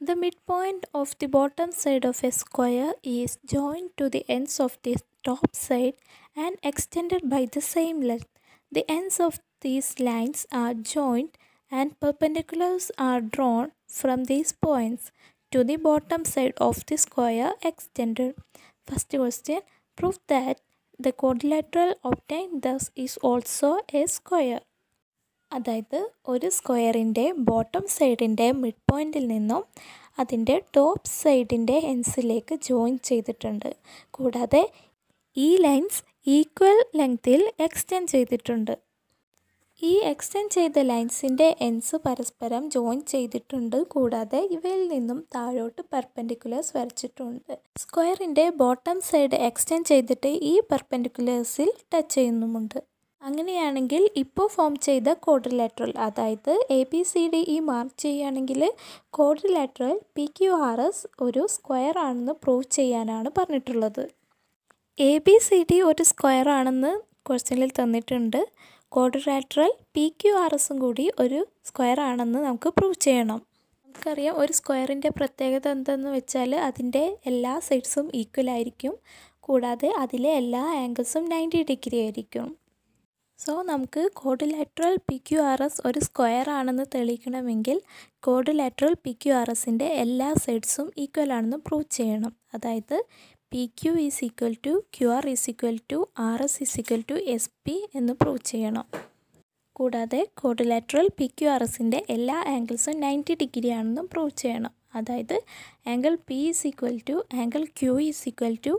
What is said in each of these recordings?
The midpoint of the bottom side of a square is joined to the ends of the top side and extended by the same length. The ends of these lines are joined and perpendiculars are drawn from these points to the bottom side of the square extended. First question, prove that the quadrilateral obtained thus is also a square. അതായത് ഒരു സ്ക്വയറിൻ്റെ bottom സൈഡിൻ്റെ mid പോയിൻറ്റിൽ നിന്നും അതിൻ്റെ top സൈഡിൻ്റെ എൻസിലേക്ക് join ചെയ്തിട്ടുണ്ട് കൂടാതെ ഈ lines equal ലെങ്തിൽ extend ചെയ്തിട്ടുണ്ട് ഈ എക്സ്റ്റെൻഡ് ചെയ്ത ലൈൻസിൻ്റെ എൻസ് പരസ്പരം ജോയിൻ ചെയ്തിട്ടുണ്ട് കൂടാതെ ഇവയിൽ നിന്നും താഴോട്ട് പെർപ്പൻഡിക്കുലേഴ്സ് വരച്ചിട്ടുണ്ട് സ്ക്വയറിൻ്റെ ബോട്ടം സൈഡ് എക്സ്റ്റെൻഡ് ചെയ്തിട്ട് ഈ പെർപ്പൻഡിക്കുലേഴ്സിൽ ടച്ച് ചെയ്യുന്നുമുണ്ട് അങ്ങനെയാണെങ്കിൽ ഇപ്പോൾ ഫോം ചെയ്ത ലാറ്ററൽ അതായത് എ ബി സി ഡി ഇ മാർക്ക് ചെയ്യുകയാണെങ്കിൽ lateral P Q R S ഒരു സ്ക്വയർ ആണെന്ന് പ്രൂവ് ചെയ്യാനാണ് പറഞ്ഞിട്ടുള്ളത് എ ബി സി ഡി ഒരു സ്ക്വയർ ആണെന്ന് ക്വസ്റ്റ്യനിൽ തന്നിട്ടുണ്ട് ലാറ്ററൽ പി ക്യു ആർ എസും കൂടി ഒരു സ്ക്വയർ ആണെന്ന് നമുക്ക് പ്രൂവ് ചെയ്യണം നമുക്കറിയാം ഒരു സ്ക്വയറിൻ്റെ പ്രത്യേകത എന്തെന്ന് വെച്ചാൽ അതിൻ്റെ എല്ലാ സൈഡ്സും ഈക്വൽ ആയിരിക്കും കൂടാതെ അതിലെ എല്ലാ ആംഗിൾസും നയൻറ്റി ഡിഗ്രി ആയിരിക്കും സോ നമുക്ക് quadrilateral P Q R S ഒരു സ്ക്വയർ ആണെന്ന് തെളിയിക്കണമെങ്കിൽ കോഡിലാറ്ററൽ പി ക്യു ആർ എസിൻ്റെ എല്ലാ സൈഡ്സും ഈക്വൽ ആണെന്ന് പ്രൂവ് ചെയ്യണം അതായത് P Q is equal to Q R is equal to R S is equal to S P എന്ന് പ്രൂവ് ചെയ്യണം കൂടാതെ കോഡിലാറ്ററൽ പി ക്യു ആർ എസിൻ്റെ എല്ലാ ആംഗിൾസും നയൻറ്റി ഡിഗ്രി ആണെന്നും പ്രൂവ് ചെയ്യണം അതായത് angle P is equal to angle Q is equal to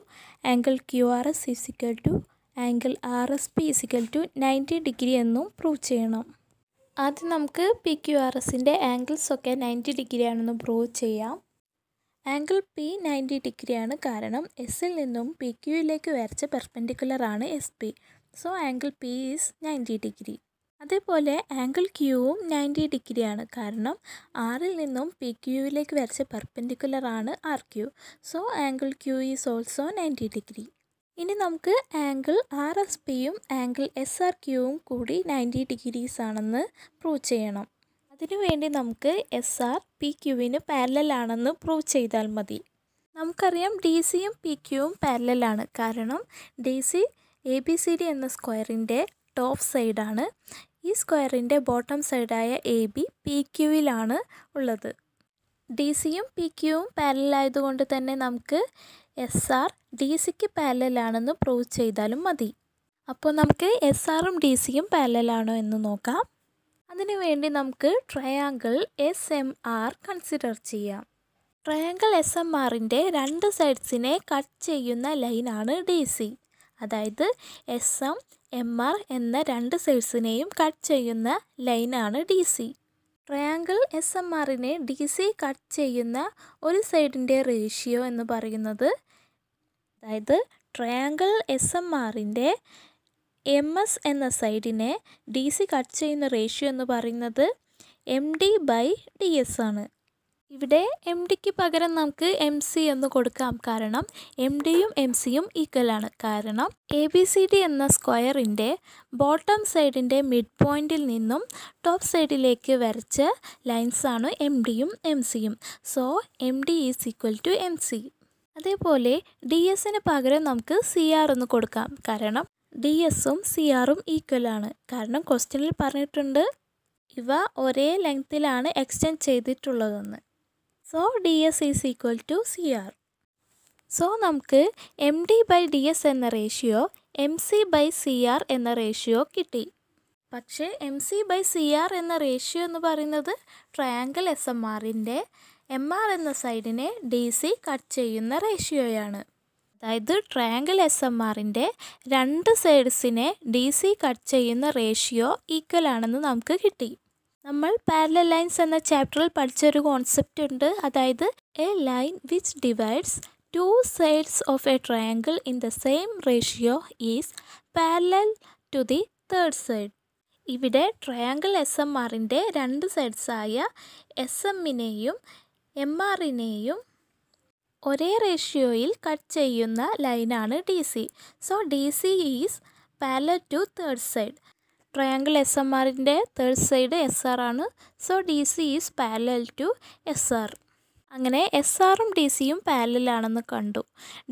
angle Q R S is equal to angle R S P is equal to ninety degree എന്നും prove ചെയ്യണം ആദ്യം നമുക്ക് പി ക്യു ആർ എസിൻ്റെ ആംഗിൾസൊക്കെ ninety degree ആണെന്ന് prove ചെയ്യാം angle P ninety ഡിഗ്രിയാണ് കാരണം എസിൽ നിന്നും പി ക്യുയിലേക്ക് വരച്ച ആണ് S P so angle P is ninety degree അതേപോലെ ആംഗിൾ ക്യൂവും നയൻറ്റി ഡിഗ്രി ആണ് കാരണം ആറിൽ നിന്നും പി ക്യുയിലേക്ക് വരച്ച ആണ് R Q so angle Q is also ninety degree ഇനി നമുക്ക് ആംഗിൾ ആർ എസ് പിയും ആംഗിൾ എസ് ആർ ക്യൂവും കൂടി നയൻറ്റി ഡിഗ്രീസ് ആണെന്ന് പ്രൂവ് ചെയ്യണം അതിനുവേണ്ടി നമുക്ക് എസ് ആർ പി ക്യൂവിന് പാരലാണെന്ന് പ്രൂവ് ചെയ്താൽ മതി നമുക്കറിയാം ഡി സിയും പി ക്യൂവും പാരലാണ് കാരണം D C A B C D എന്ന സ്ക്വയറിൻ്റെ ടോപ്പ് സൈഡാണ് ഈ സ്ക്വയറിൻ്റെ ബോട്ടം സൈഡായ എ ബി പി ക്യൂവിലാണ് ഉള്ളത് ഡി സിയും പി ക്യൂവും പാരലായതുകൊണ്ട് തന്നെ നമുക്ക് എസ് ആർ ഡി സിക്ക് പാലലാണെന്ന് പ്രൂവ് ചെയ്താലും മതി അപ്പോൾ നമുക്ക് എസ് ആറും ഡി സിയും പാലലാണോ എന്ന് നോക്കാം അതിനുവേണ്ടി നമുക്ക് triangle S M R consider ചെയ്യാം ട്രയാങ്കിൾ എസ് എം ആറിൻ്റെ രണ്ട് സൈഡ്സിനെ കട്ട് ചെയ്യുന്ന ലൈനാണ് ഡി സി അതായത് എസ് എം എം ആർ എന്ന രണ്ട് സൈഡ്സിനെയും കട്ട് ചെയ്യുന്ന ലൈനാണ് D C triangle S M ആറിനെ ഡി സി കട്ട് ചെയ്യുന്ന ഒരു സൈഡിൻ്റെ റേഷ്യോ എന്ന് പറയുന്നത് അതായത് ട്രയാങ്കിൾ എസ് എം ആറിൻ്റെ എം എസ് എന്ന സൈഡിനെ ഡി സി കട്ട് ചെയ്യുന്ന റേഷ്യോ എന്ന് പറയുന്നത് M D by D S ആണ് ഇവിടെ എം ഡിക്ക് പകരം നമുക്ക് എം സി എന്ന് കൊടുക്കാം കാരണം എം ഡിയും എം സിയും ഈക്വലാണ് കാരണം എ ബി സി ഡി എന്ന സ്ക്വയറിൻ്റെ ബോട്ടം സൈഡിൻ്റെ മിഡ് പോയിൻറ്റിൽ നിന്നും ടോപ്പ് സൈഡിലേക്ക് വരച്ച ലൈൻസാണ് എം ഡിയും എം സിയും so M D is equal to M C അതേപോലെ ഡി എസിന് പകരം നമുക്ക് സി ആർ എന്ന് കൊടുക്കാം കാരണം ഡി എസും സി ആറും ഈക്വലാണ് കാരണം ക്വസ്റ്റ്യനിൽ പറഞ്ഞിട്ടുണ്ട് ഇവ ഒരേ ലെങ്ത്തിലാണ് എക്സ്റ്റെൻഡ് ചെയ്തിട്ടുള്ളതെന്ന് so D S is equal to C R so നമുക്ക് M D by D S എന്ന ratio M C by C R എന്ന റേഷ്യോ കിട്ടി പക്ഷേ M C by C R എന്ന റേഷ്യോ എന്ന് പറയുന്നത് ട്രയാങ്കിൾ എസ് എം ആറിൻ്റെ എം ആർ എന്ന സൈഡിനെ ഡി സി കട്ട് ചെയ്യുന്ന റേഷ്യോയാണ് അതായത് ട്രയാങ്കിൾ എസ് എം ആറിൻ്റെ രണ്ട് സൈഡ്സിനെ ഡി സി കട്ട് ചെയ്യുന്ന റേഷ്യോ ഈക്വൽ ആണെന്ന് നമുക്ക് കിട്ടി നമ്മൾ പാരലൽ ലൈൻസ് എന്ന ചാപ്റ്ററിൽ പഠിച്ചൊരു കോൺസെപ്റ്റ് ഉണ്ട് അതായത് a line which divides two sides of a triangle in the same ratio is parallel to the third side ഇവിടെ ട്രയാങ്കിൾ എസ് എം ആറിൻ്റെ രണ്ട് സൈഡ്സായ എസ് എമ്മിനെയും എം ആറിനെയും ഒരേ റേഷ്യോയിൽ കട്ട് ചെയ്യുന്ന ലൈനാണ് D C so D C is parallel to third side triangle S M ആറിൻ്റെ third side S R ആണ് so D C is parallel to S R അങ്ങനെ S ആറും D സിയും പാലലാണെന്ന് കണ്ടു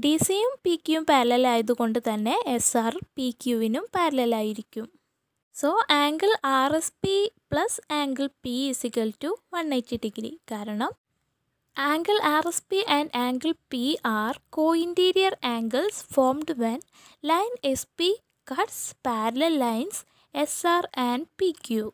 ഡി സിയും പി ക്യൂവും പാരലായതുകൊണ്ട് തന്നെ എസ് ആർ പി ക്യൂവിനും പാലലായിരിക്കും so angle R S P plus angle P is equal to one eighty degree കാരണം angle R S P and angle P R co interior angles formed when line S P cuts parallel lines S R and P Q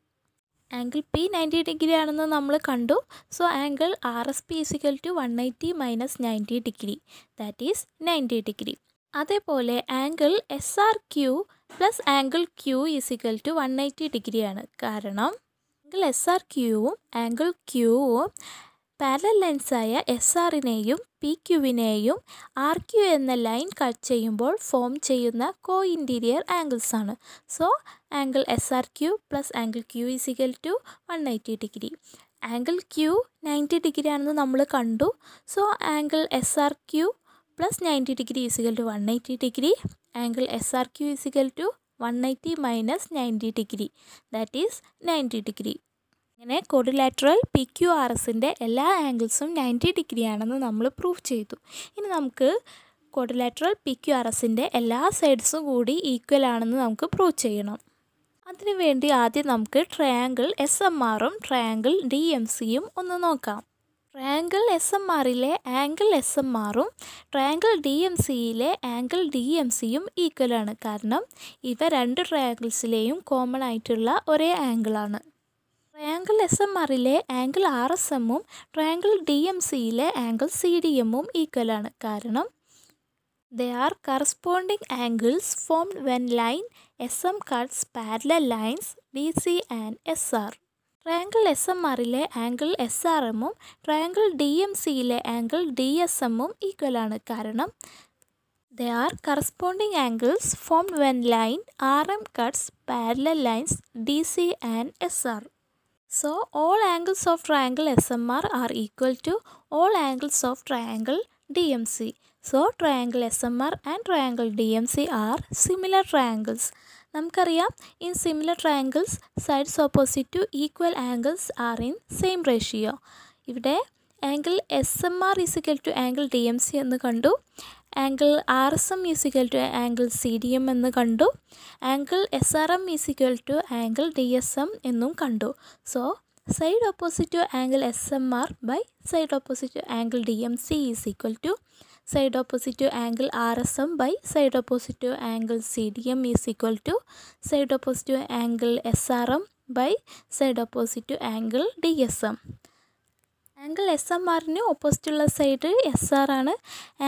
angle P ninety degree ആണെന്ന് നമ്മൾ കണ്ടു so angle R S P is equal to one eighty minus ninety degree that is ninety degree അതേപോലെ angle S R Q plus angle Q is equal to one eighty ഡിഗ്രിയാണ് കാരണം angle S R ക്യൂവും angle ക്യൂവും parallel ലൈൻസായ S ആറിനെയും P ക്യുവിനെയും R Q എന്ന line cut ചെയ്യുമ്പോൾ ഫോം ചെയ്യുന്ന കോ ഇൻറ്റീരിയർ ആംഗിൾസാണ് so angle S R Q plus angle Q is equal to one eighty degree angle Q ninety degree ആണെന്ന് നമ്മൾ കണ്ടു so angle S R Q plus ninety degree is equal to one eighty degree angle S R Q is equal to one eighty minus ninety degree that is ninety degree അങ്ങനെ quadrilateral P Q R എസിൻ്റെ എല്ലാ ആംഗിൾസും ninety degree ആണെന്ന് നമ്മൾ prove ചെയ്തു ഇനി നമുക്ക് കൊഡിലാറ്ററൽ P Q R എസിൻ്റെ എല്ലാ സൈഡ്സും കൂടി ഈക്വൽ ആണെന്ന് നമുക്ക് പ്രൂവ് ചെയ്യണം അതിനുവേണ്ടി ആദ്യം നമുക്ക് ട്രയാങ്കിൾ എസ് എം ആറും ട്രയാങ്കിൾ ഡി എം സിയും ഒന്ന് നോക്കാം ട്രയാങ്കിൾ എസ് എം ആറിലെ ആംഗിൾ എസ് എം ആറും ട്രയാങ്കിൾ ഡി എം സിയിലെ ആംഗിൾ ഡി എം സിയും ആണ് കാരണം ഇവ രണ്ട് ട്രയാങ്കിൾസിലെയും കോമൺ ആയിട്ടുള്ള ഒരേ ആംഗിളാണ് ട്രയാങ്കിൾ എസ് എം ആറിലെ ആംഗിൾ ആർ എസ് എമ്മും ട്രയാങ്കിൾ ഡി എം സിയിലെ ആംഗിൾ സി ഡി എമ്മും ഈക്വലാണ് കാരണം they are corresponding angles formed when line S M cuts parallel lines D C and S R triangle S M ആറിലെ angle S R എമ്മും triangle D M സിയിലെ angle D S എമ്മും ഈക്വലാണ് കാരണം they are corresponding angles formed when line R M cuts parallel lines D C and S R So all angles of triangle SMR are equal to all angles of triangle DMC. So triangle SMR and triangle DMC are similar triangles. നമുക്കറിയാം in similar triangles sides opposite to equal angles are in same ratio ഇവിടെ angle S M R is equal to angle D M C എന്ന് കണ്ടു angle R S M is equal to angle C D M എന്ന് കണ്ടു angle S R M is equal to angle D S M എന്നും കണ്ടു so side opposite to angle S M R by side opposite to angle D M C is equal to side opposite to angle R S M by side opposite to angle C D M is equal to side opposite to angle S R M by side opposite to angle D S M angle S M ആറിന് ഓപ്പോസിറ്റുള്ള side S R ആണ്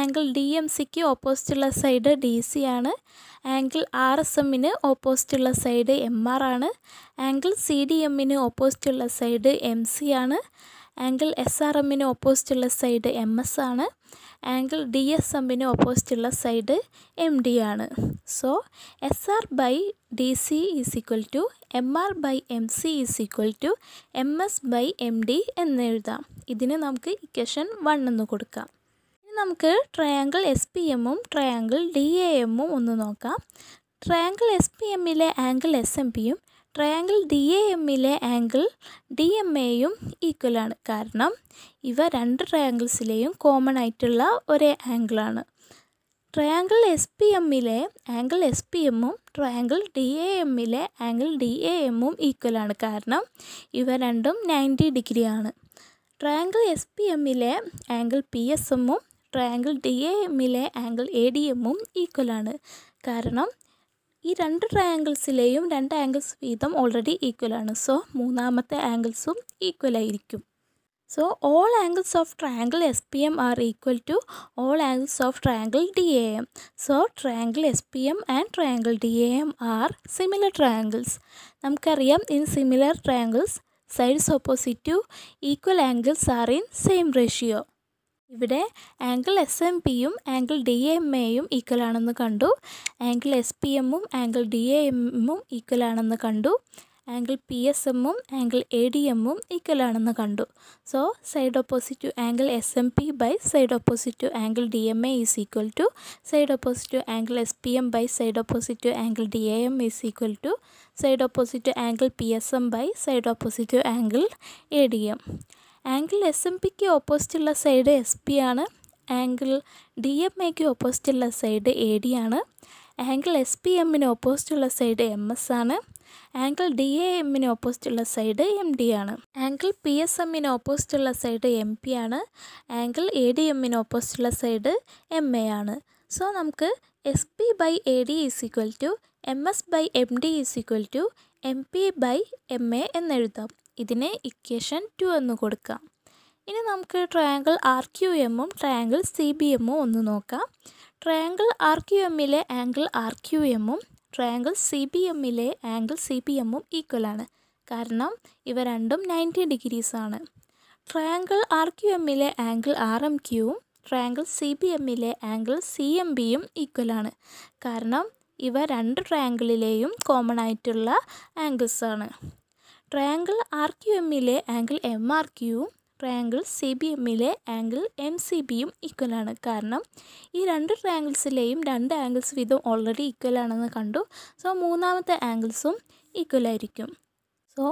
angle D M സിക്ക് ഓപ്പോസിറ്റുള്ള side D C ആണ് angle R S എമ്മിന് ഓപ്പോസിറ്റുള്ള side M R ആണ് angle C D എമ്മിന് ഓപ്പോസിറ്റുള്ള സൈഡ് എം സി ആണ് ആംഗിൾ എസ് ആർ എമ്മിന് ഓപ്പോസിറ്റുള്ള സൈഡ് എം എസ് ആണ് ആംഗിൾ ഡി എസ് എമ്മിന് ഓപ്പോസിറ്റുള്ള സൈഡ് എം ഡി ആണ് so S R by D C is equal to M R by M C is equal to M S by M D എന്ന് എഴുതാം ഇതിന് നമുക്ക് equation one എന്ന് കൊടുക്കാം ഇനി നമുക്ക് ട്രയാങ്കിൾ എസ് പി എമ്മും ട്രയാങ്കിൾ ഡി എ എമ്മും ഒന്ന് നോക്കാം ട്രയാങ്കിൾ എസ് പി എമ്മിലെ ആംഗിൾ എസ് എം പിയും ട്രയാങ്കിൾ ഡി എ എമ്മിലെ ആംഗിൾ ഡി എം എയും ഈക്വലാണ് കാരണം ഇവ രണ്ട് ട്രയാങ്കിൾസിലെയും കോമൺ ആയിട്ടുള്ള ഒരേ ആംഗിളാണ് ട്രയാങ്കിൾ എസ് പി എമ്മിലെ ആംഗിൾ എസ് പി എമ്മും ട്രയാങ്കിൾ ഡി എ എമ്മിലെ ആംഗിൾ ഡി എ എമ്മും ഈക്വലാണ് കാരണം ഇവ രണ്ടും നയൻറ്റി ഡിഗ്രിയാണ് ട്രയാങ്കിൾ എസ് പി എമ്മിലെ ആംഗിൾ പി എസ് എമ്മും ട്രയാങ്കിൾ ഡി എ എമ്മിലെ ആംഗിൾ എ ഡി എമ്മും ഈക്വലാണ് കാരണം ഈ രണ്ട് ട്രയാങ്കിൾസിലെയും രണ്ട് ആംഗിൾസ് വീതം ഓൾറെഡി ഈക്വൽ ആണ് സോ മൂന്നാമത്തെ ആംഗിൾസും ഈക്വൽ ആയിരിക്കും so all angles of triangle S P M are equal to all angles of triangle D A M so triangle S P M and triangle D A M are similar triangles നമുക്കറിയാം in similar triangles sides opposite to equal angles are in same ratio ഇവിടെ angle S M പിയും angle D M എയും equal ആണെന്ന് കണ്ടു angle S P എമ്മും angle D A എമ്മും equal ആണെന്ന് കണ്ടു ആംഗിൾ പി എസ് എമ്മും ആംഗിൾ എ ഡി എമ്മും ഈക്വൽ ആണെന്ന് കണ്ടു so side opposite to angle S M P by side opposite to angle D M A is equal to side opposite to angle S P M by side opposite to angle D A M is equal to side opposite to angle P S M by side opposite to angle A D M angle S M പിക്ക് ഓപ്പോസിറ്റുള്ള side S P ആണ് angle D M എക്ക് ഓപ്പോസിറ്റുള്ള side A D ആണ് angle S P എമ്മിന് ഓപ്പോസിറ്റുള്ള side M S ആണ് angle D A എമ്മിന് ഓപ്പോസിറ്റുള്ള സൈഡ് എം ഡി ആണ് ആംഗിൾ പി എസ് എമ്മിന് ഓപ്പോസിറ്റുള്ള സൈഡ് എം പി ആണ് ആംഗിൾ എ ഡി എമ്മിന് ഓപ്പോസിറ്റുള്ള സൈഡ് എം എ ആണ് സോ നമുക്ക് S P by A D is equal to M S by M D is equal to M P by M A എന്നെഴുതാം ഇതിന് equation two എന്ന് കൊടുക്കാം ഇനി നമുക്ക് ട്രയാങ്കിൾ ആർ ക്യു എമ്മും ട്രയാങ്കിൾ സി ബി എമ്മും ഒന്ന് നോക്കാം ട്രയാങ്കിൾ ആർ ക്യു എമ്മിലെ ആംഗിൾ ആർ ക്യു എമ്മും ട്രയാങ്കിൾ സി ബി എമ്മിലെ ആംഗിൾ സി ബി എമ്മും ഈക്വലാണ് കാരണം ഇവ രണ്ടും നയൻറ്റി ഡിഗ്രീസാണ് ട്രയാങ്കിൾ ആർ ക്യു എമ്മിലെ ആംഗിൾ ആർ എം ക്യൂവും ട്രയാങ്കിൾ സി ബി എമ്മിലെ ആംഗിൾ സി എം ബിയും ഈക്വലാണ് കാരണം ഇവ രണ്ട് ട്രയാങ്കിളിലെയും കോമൺ ആയിട്ടുള്ള ആംഗിൾസാണ് ട്രയാങ്കിൾ ആർ ക്യു എമ്മിലെ ആംഗിൾ എം ആർ ക്യുവും ട്രയാങ്കിൾ സി ബി എമ്മിലെ ആംഗിൾ എം സി ബിയും ഈക്വലാണ് കാരണം ഈ രണ്ട് ട്രയാങ്കിൾസിലെയും രണ്ട് ആംഗിൾസ് വീതം ഓൾറെഡി ഈക്വൽ ആണെന്ന് കണ്ടു സോ മൂന്നാമത്തെ ആംഗിൾസും ഈക്വൽ ആയിരിക്കും so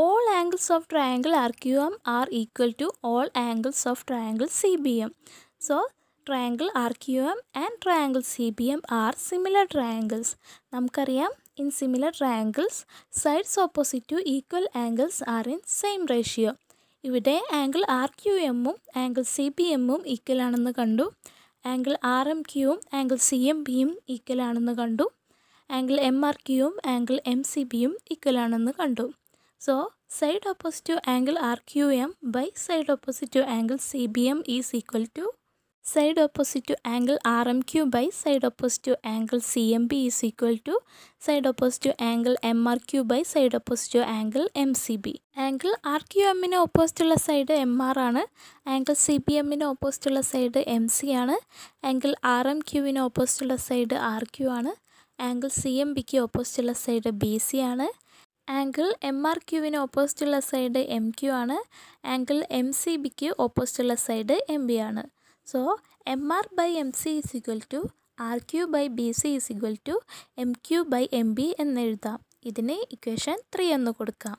all angles of triangle R Q M are equal to all angles of triangle C B M so triangle R Q M and triangle C B M are similar triangles നമുക്കറിയാം In similar triangles, sides opposite to equal angles are in same ratio. ഇവിടെ angle R Q എമ്മും angle C P എമ്മും equal ആണെന്ന് കണ്ടു angle R M ക്യൂവും angle C M ബിയും equal ആണെന്ന് കണ്ടു ആംഗിൾ എം ആർ ക്യൂവും ആംഗിൾ എം സി ബിയും ഈക്വൽ ആണെന്ന് കണ്ടു so side opposite to angle R Q M by side opposite to angle C B M is equal to side opposite to angle R M Q by side opposite to angle C M B is equal to side opposite to angle M R Q by side opposite to angle M C B angle R Q എമ്മിന് ഓപ്പോസിറ്റുള്ള side M R ആണ് angle C B എമ്മിന് ഓപ്പോസിറ്റുള്ള side M C ആണ് angle R M ക്യൂവിന് ഓപ്പോസിറ്റുള്ള side R Q ആണ് angle C M ബിക്ക് ഓപ്പോസിറ്റുള്ള സൈഡ് ബി സി ആണ് ആംഗിൾ എം ആർ ക്യൂവിന് ഓപ്പോസിറ്റുള്ള സൈഡ് എം ക്യു ആണ് ആംഗിൾ എം സി ബിക്ക് ഓപ്പോസിറ്റുള്ള സൈഡ് എം ബി ആണ് so M R by M C is equal to R Q by B C is equal to M Q by M B എന്നെഴുതാം ഇതിന് equation three എന്ന് കൊടുക്കാം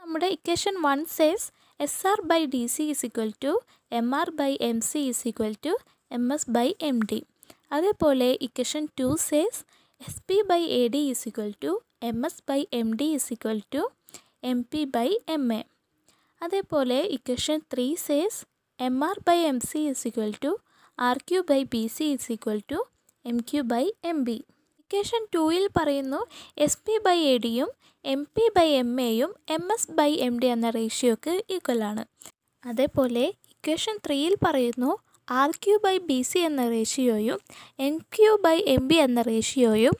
നമ്മുടെ equation one says S R by D C is equal to M R by M C is equal to M S by M D അതേപോലെ equation two says S P by A D is equal to M S by M D is equal to M P by M A അതേപോലെ equation three says M R by M C is equal to R Q by B C is equal to M Q by M B equation ടൂയിൽ പറയുന്നു S P by A ഡിയും M P by M എയും M S by M D എന്ന റേഷ്യോക്ക് equal ആണ് അതേപോലെ equation ത്രീയിൽ പറയുന്നു R Q by B C എന്ന റേഷ്യോയും M Q by M B എന്ന റേഷ്യോയും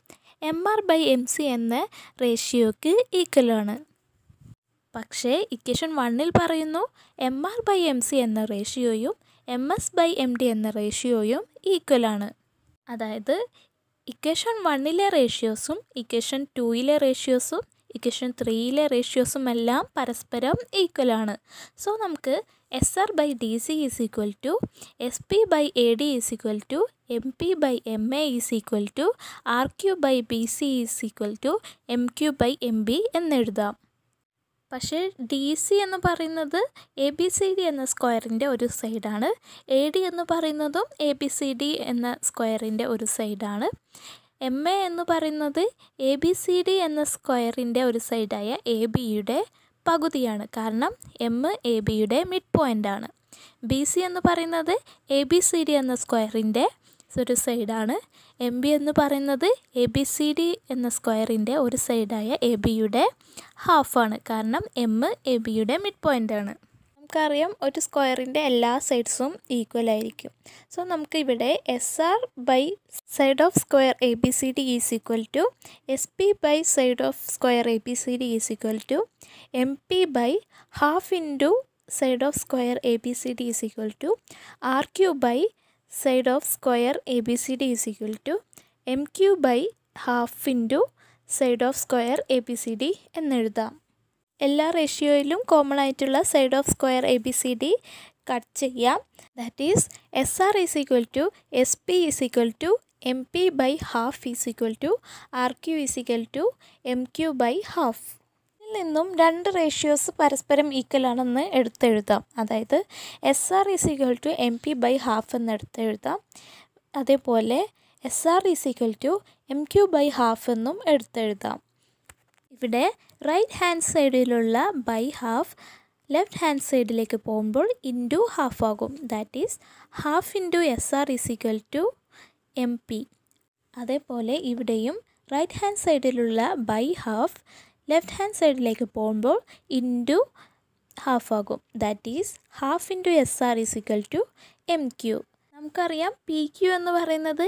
M R by M C എന്ന റേഷ്യോക്ക് ഈക്വൽ ആണ് പക്ഷേ ഇക്വേഷൻ വണ്ണിൽ പറയുന്നു M R by M C എന്ന റേഷ്യോയും M S by M D എന്ന റേഷ്യോയും ഈക്വലാണ് അതായത് ഇക്വേഷൻ വണ്ണിലെ റേഷ്യോസും ഇക്വേഷൻ ടൂയിലെ റേഷ്യോസും ഇക്വേഷൻ ത്രീയിലെ റേഷ്യോസും എല്ലാം പരസ്പരം ഈക്വലാണ് സോ നമുക്ക് S R by D C is equal to S P by A D is equal to M P by M A is equal to R Q by B C is equal to M Q by M B എന്നെഴുതാം പക്ഷേ D C എന്ന് പറയുന്നത് A B C D എന്ന സ്ക്വയറിൻ്റെ ഒരു സൈഡാണ് A D എന്ന് പറയുന്നതും എ ബി സി ഡി എന്ന സ്ക്വയറിൻ്റെ ഒരു സൈഡാണ് എം എ എന്ന് പറയുന്നത് എ ബി സി ഡി എന്ന സ്ക്വയറിൻ്റെ ഒരു സൈഡായ എ ബിയുടെ പകുതിയാണ് കാരണം എം എ ബിയുടെ മിഡ് പോയിൻ്റ് ആണ് ബി സി എന്ന് പറയുന്നത് എ ബി സി ഡി എന്ന സ്ക്വയറിൻ്റെ ഒരു സൈഡാണ് എം ബി എന്ന് പറയുന്നത് എ ബി സി ഡി എന്ന സ്ക്വയറിൻ്റെ ഒരു സൈഡായ എ ബിയുടെ ഹാഫാണ് കാരണം എം എ ബിയുടെ മിഡ് ആണ് നമുക്കറിയാം ഒരു സ്ക്വയറിൻ്റെ എല്ലാ സൈഡ്സും ഈക്വൽ ആയിരിക്കും സോ നമുക്ക് ഇവിടെ S R by side of square A B C D is equal to S P by side of square A B C D is equal to M P by half into side of square A B C D is equal to R Q by side of square A B C D is equal to M Q by half into side of square A B C D എന്നെഴുതാം എല്ലാ റേഷ്യോയിലും common ആയിട്ടുള്ള side of square A B C D cut ചെയ്യാം that is S R is equal to S P is equal to M P by half is equal to R Q is equal to M Q by half നിന്നും രണ്ട് ratios പരസ്പരം ഈക്വലാണെന്ന് എടുത്തെഴുതാം അതായത് S R is equal to M P by half എന്ന് എടുത്തെഴുതാം അതേപോലെ S R is equal to M Q by half എന്നും എടുത്തെഴുതാം ഇവിടെ റൈറ്റ് ഹാൻഡ് സൈഡിലുള്ള ബൈ ഹാഫ് ലെഫ്റ്റ് ഹാൻഡ് സൈഡിലേക്ക് പോകുമ്പോൾ ഇൻറ്റു ഹാഫ് ആകും that is half into S R is equal to M P അതേപോലെ ഇവിടെയും റൈറ്റ് ഹാൻഡ് സൈഡിലുള്ള ബൈ ഹാഫ് ലെഫ്റ്റ് ഹാൻഡ് സൈഡിലേക്ക് പോകുമ്പോൾ ഇൻറ്റു ഹാഫ് ആകും that is half into S R is equal to M Q നമുക്കറിയാം P Q എന്ന് പറയുന്നത്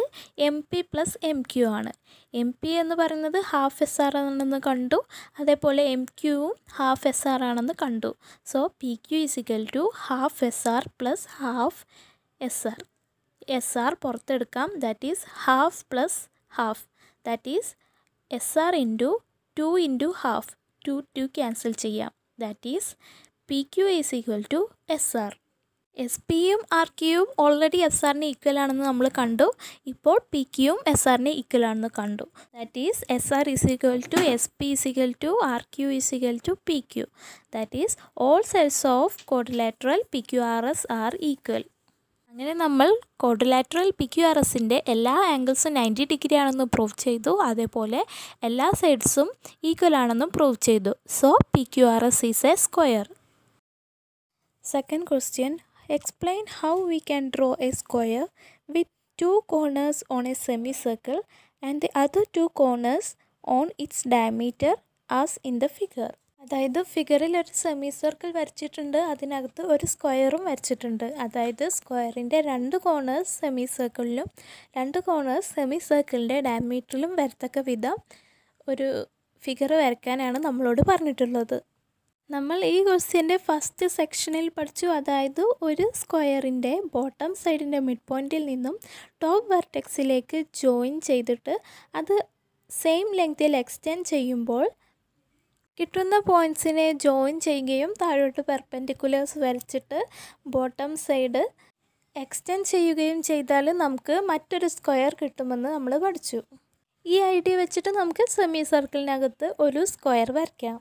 M P plus M Q ആണ് എം പി എന്ന് പറയുന്നത് ഹാഫ് എസ് ആർ ആണെന്ന് കണ്ടു അതേപോലെ എം ക്യുവും ഹാഫ് എസ് ആർ ആണെന്ന് കണ്ടു so P Q is equal to half S R plus half S R S R പുറത്തെടുക്കാം that is half plus half that is S R into two into half two two cancel ചെയ്യാം that is P Q is equal to S R S പിയും R ക്യൂവും already S ആറിന് equal ആണെന്ന് നമ്മൾ കണ്ടു ഇപ്പോൾ P ക്യൂവും S ആറിന് ഈക്വൽ ആണെന്ന് കണ്ടു that is S R is equal to S P is equal to R Q is equal to P Q that is all sides of quadrilateral P Q R S are equal അങ്ങനെ നമ്മൾ quadrilateral P Q R എസിൻ്റെ എല്ലാ ആംഗിൾസും ninety degree ആണെന്ന് prove ചെയ്തു അതേപോലെ എല്ലാ സൈഡ്സും ഈക്വൽ ആണെന്നും പ്രൂവ് ചെയ്തു so P Q R S is a square second question explain how we can draw a square with to corners on a semicircle and the other two corners on its diameter as in the figure അതായത് ഫിഗറിൽ ഒരു semi circle വരച്ചിട്ടുണ്ട് അതിനകത്ത് ഒരു സ്ക്വയറും വരച്ചിട്ടുണ്ട് അതായത് സ്ക്വയറിൻ്റെ രണ്ട് കോണേഴ്സ് സെമി സർക്കിളിലും രണ്ട് കോണേഴ്സ് സെമി സർക്കിളിൻ്റെ ഡയമീറ്ററിലും വരത്തക്ക വിധം ഒരു ഫിഗർ വരയ്ക്കാനാണ് നമ്മളോട് പറഞ്ഞിട്ടുള്ളത് നമ്മൾ ഈ ക്വസ്റ്റ്യൻ്റെ ഫസ്റ്റ് സെക്ഷനിൽ പഠിച്ചു അതായത് ഒരു സ്ക്വയറിൻ്റെ ബോട്ടം സൈഡിൻ്റെ മിഡ് പോയിൻറ്റിൽ നിന്നും ടോപ്പ് വെർട്ടെക്സിലേക്ക് ജോയിൻ ചെയ്തിട്ട് അത് സെയിം ലെങ്തിൽ എക്സ്റ്റെൻഡ് ചെയ്യുമ്പോൾ കിട്ടുന്ന പോയിൻസിനെ ജോയിൻ ചെയ്യുകയും താഴോട്ട് പെർപെൻഡിക്കുലേഴ്സ് വരച്ചിട്ട് ബോട്ടം സൈഡ് എക്സ്റ്റെൻഡ് ചെയ്യുകയും ചെയ്താൽ നമുക്ക് മറ്റൊരു സ്ക്വയർ കിട്ടുമെന്ന് നമ്മൾ പഠിച്ചു ഈ ഐഡിയ വെച്ചിട്ട് നമുക്ക് സെമി സർക്കിളിനകത്ത് ഒരു സ്ക്വയർ വരയ്ക്കാം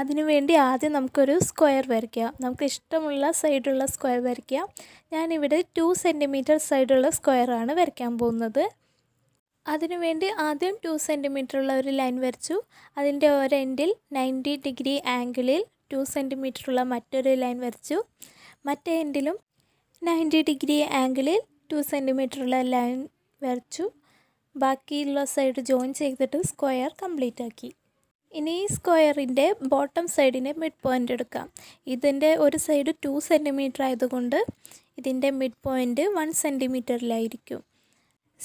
അതിനുവേണ്ടി ആദ്യം നമുക്കൊരു സ്ക്വയർ വരയ്ക്കാം നമുക്ക് ഇഷ്ടമുള്ള സൈഡുള്ള സ്ക്വയർ വരയ്ക്കാം ഞാനിവിടെ ടു സെൻറ്റിമീറ്റർ സൈഡുള്ള സ്ക്വയറാണ് വരയ്ക്കാൻ പോകുന്നത് അതിനുവേണ്ടി ആദ്യം ടു ഉള്ള ഒരു ലൈൻ വരച്ചു അതിൻ്റെ ഒരെൻഡിൽ നയൻറ്റി ഡിഗ്രി ആംഗിളിൽ ടു ഉള്ള മറ്റൊരു ലൈൻ വരച്ചു മറ്റേ എൻഡിലും നയൻറ്റി ഡിഗ്രി ആംഗിളിൽ ടു ഉള്ള ലൈൻ വരച്ചു ബാക്കിയുള്ള സൈഡ് ജോയിൻ ചെയ്തിട്ട് സ്ക്വയർ കംപ്ലീറ്റ് ആക്കി ഇനി ഈ സ്ക്വയറിൻ്റെ ബോട്ടം സൈഡിനെ മിഡ് പോയിൻ്റ് എടുക്കാം ഇതിൻ്റെ ഒരു സൈഡ് ടു സെൻറ്റിമീറ്റർ ആയതുകൊണ്ട് ഇതിൻ്റെ മിഡ് പോയിൻ്റ് വൺ സെൻറ്റിമീറ്ററിലായിരിക്കും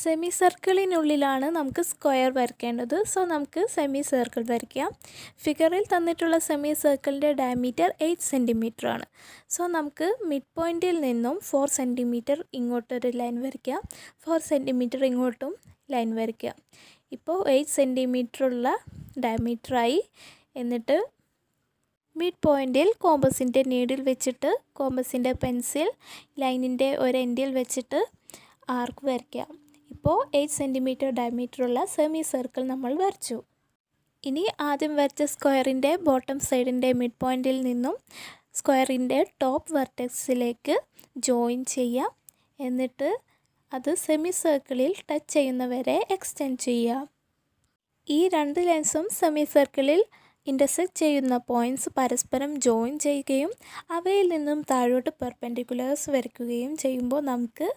സെമി സർക്കിളിനുള്ളിലാണ് നമുക്ക് സ്ക്വയർ വരയ്ക്കേണ്ടത് സോ നമുക്ക് സെമി സർക്കിൾ വരയ്ക്കാം ഫിഗറിൽ തന്നിട്ടുള്ള സെമി സർക്കിളിൻ്റെ ഡയമീറ്റർ എയ്റ്റ് സെൻറ്റിമീറ്റർ ആണ് സോ നമുക്ക് മിഡ് പോയിൻറ്റിൽ നിന്നും ഫോർ സെൻറ്റിമീറ്റർ ഇങ്ങോട്ടൊരു ലൈൻ വരയ്ക്കാം ഫോർ സെൻറ്റിമീറ്റർ ഇങ്ങോട്ടും ലൈൻ വരയ്ക്കാം ഇപ്പോൾ എയ്റ്റ് സെൻറ്റിമീറ്ററുള്ള ഡയമീറ്ററായി എന്നിട്ട് മിഡ് പോയിൻറ്റിൽ കോമ്പസിൻ്റെ നീഡിൽ വെച്ചിട്ട് കോമ്പസിൻ്റെ പെൻസിൽ ലൈനിൻ്റെ ഒരു എൻഡിൽ വെച്ചിട്ട് ആർക്ക് വരയ്ക്കാം ഇപ്പോൾ എയ്റ്റ് സെൻറ്റിമീറ്റർ ഡയമീറ്ററുള്ള സെമി സർക്കിൾ നമ്മൾ വരച്ചു ഇനി ആദ്യം വരച്ച സ്ക്വയറിൻ്റെ ബോട്ടം സൈഡിൻ്റെ മിഡ് പോയിൻറ്റിൽ നിന്നും സ്ക്വയറിൻ്റെ ടോപ്പ് വെർട്ടെക്സിലേക്ക് ജോയിൻ ചെയ്യാം എന്നിട്ട് അത് സെമി സർക്കിളിൽ ടച്ച് ചെയ്യുന്നവരെ എക്സ്റ്റെൻഡ് ചെയ്യുക ഈ രണ്ട് ലെൻസും സെമി സർക്കിളിൽ ഇൻ്റർസെക്റ്റ് ചെയ്യുന്ന പോയിൻറ്റ്സ് പരസ്പരം ജോയിൻ ചെയ്യുകയും അവയിൽ നിന്നും താഴോട്ട് പെർപെൻഡിക്കുലേഴ്സ് വരയ്ക്കുകയും ചെയ്യുമ്പോൾ നമുക്ക്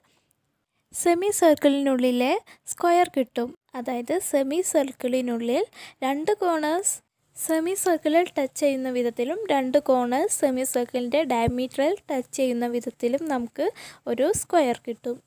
സെമി സർക്കിളിനുള്ളിലെ സ്ക്വയർ കിട്ടും അതായത് സെമി സർക്കിളിനുള്ളിൽ രണ്ട് കോണേഴ്സ് സെമി സർക്കിളിൽ ടച്ച് ചെയ്യുന്ന വിധത്തിലും രണ്ട് കോണേഴ്സ് സെമി സർക്കിളിൻ്റെ ഡയമീറ്ററിൽ ടച്ച് ചെയ്യുന്ന വിധത്തിലും നമുക്ക് ഒരു സ്ക്വയർ കിട്ടും